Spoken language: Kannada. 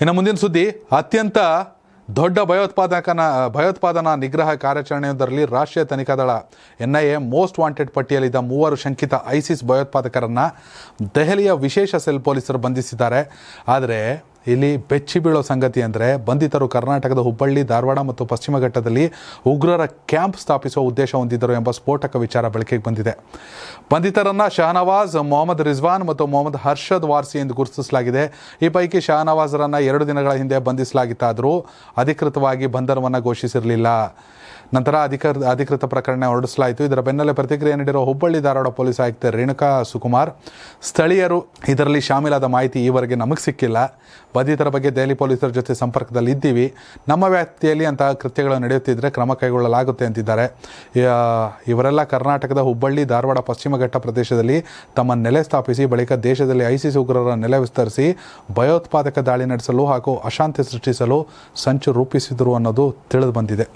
ಇನ್ನು ಮುಂದಿನ ಸುದ್ದಿ ಅತ್ಯಂತ ದೊಡ್ಡ ಭಯೋತ್ಪಾದಕನ ಭಯೋತ್ಪಾದನಾ ನಿಗ್ರಹ ಕಾರ್ಯಾಚರಣೆಯೊಂದರಲ್ಲಿ ರಾಷ್ಟ್ರೀಯ ತನಿಖಾ ದಳ N I A most wanted ಪಟ್ಟಿಯಲ್ಲಿದ್ದ ಮೂವರು ಶಂಕಿತ ಐಸಿಸ್ ಭಯೋತ್ಪಾದಕರನ್ನು ದೆಹಲಿಯ ವಿಶೇಷ ಸೆಲ್ ಪೊಲೀಸರು ಬಂಧಿಸಿದ್ದಾರೆ ಆದರೆ ಇಲ್ಲಿ ಬೆಚ್ಚಿ ಬೀಳೋ ಸಂಗತಿ ಅಂದರೆ ಬಂಧಿತರು ಕರ್ನಾಟಕದ ಹುಬ್ಬಳ್ಳಿ ಧಾರವಾಡ ಮತ್ತು ಪಶ್ಚಿಮ ಘಟ್ಟದಲ್ಲಿ ಉಗ್ರರ ಕ್ಯಾಂಪ್ ಸ್ಥಾಪಿಸುವ ಉದ್ದೇಶ ಹೊಂದಿದ್ದರು ಎಂಬ ಸ್ಫೋಟಕ ವಿಚಾರ ಬೆಳಕಿಗೆ ಬಂದಿದೆ ಬಂಧಿತರನ್ನು ಶಹನವಾಜ್ ಮೊಹಮ್ಮದ್ ರಿಜ್ವಾನ್ ಮತ್ತು ಮೊಹಮ್ಮದ್ ಹರ್ಷದ್ ವಾರ್ಸಿ ಎಂದು ಗುರುತಿಸಲಾಗಿದೆ ಈ ಪೈಕಿ ಶಹನವಾಜ್ರನ್ನು ಎರಡು ದಿನಗಳ ಹಿಂದೆ ಬಂಧಿಸಲಾಗಿತ್ತಾದರೂ ಅಧಿಕೃತವಾಗಿ ಬಂಧನವನ್ನು ಘೋಷಿಸಿರಲಿಲ್ಲ ನಂತರ ಅಧಿಕೃ ಅಧಿಕೃತ ಪ್ರಕರಣ ಹೊರಡಿಸಲಾಯಿತು ಇದರ ಬೆನ್ನಲ್ಲೇ ಪ್ರತಿಕ್ರಿಯೆ ನೀಡಿರುವ ಹುಬ್ಬಳ್ಳಿ ಧಾರವಾಡ ಪೊಲೀಸ್ ಆಯುಕ್ತ ರೇಣುಕಾ ಸುಕುಮಾರ್ ಸ್ಥಳೀಯರು ಇದರಲ್ಲಿ ಶಾಮೀಲಾದ ಮಾಹಿತಿ ಈವರೆಗೆ ನಮಗೆ ಸಿಕ್ಕಿಲ್ಲ ಬಾಧಿತರ ಬಗ್ಗೆ ದೆಹಲಿ ಪೊಲೀಸರ ಜೊತೆ ಸಂಪರ್ಕದಲ್ಲಿ ಇದ್ದೀವಿ ನಮ್ಮ ವ್ಯಾಪ್ತಿಯಲ್ಲಿ ಅಂತಹ ಕೃತ್ಯಗಳು ನಡೆಯುತ್ತಿದ್ದರೆ ಕ್ರಮ ಕೈಗೊಳ್ಳಲಾಗುತ್ತೆ ಅಂತಿದ್ದಾರೆ ಇವರೆಲ್ಲ ಕರ್ನಾಟಕದ ಹುಬ್ಬಳ್ಳಿ ಧಾರವಾಡ ಪಶ್ಚಿಮ ಘಟ್ಟ ಪ್ರದೇಶದಲ್ಲಿ ತಮ್ಮ ನೆಲೆ ಸ್ಥಾಪಿಸಿ ಬಳಿಕ ದೇಶದಲ್ಲಿ ಐಸಿಸಿ ಉಗ್ರರ ನೆಲೆ ವಿಸ್ತರಿಸಿ ಭಯೋತ್ಪಾದಕ ದಾಳಿ ನಡೆಸಲು ಹಾಗೂ ಅಶಾಂತಿ ಸೃಷ್ಟಿಸಲು ಸಂಚು ರೂಪಿಸಿದರು ಅನ್ನೋದು ತಿಳಿದು ಬಂದಿದೆ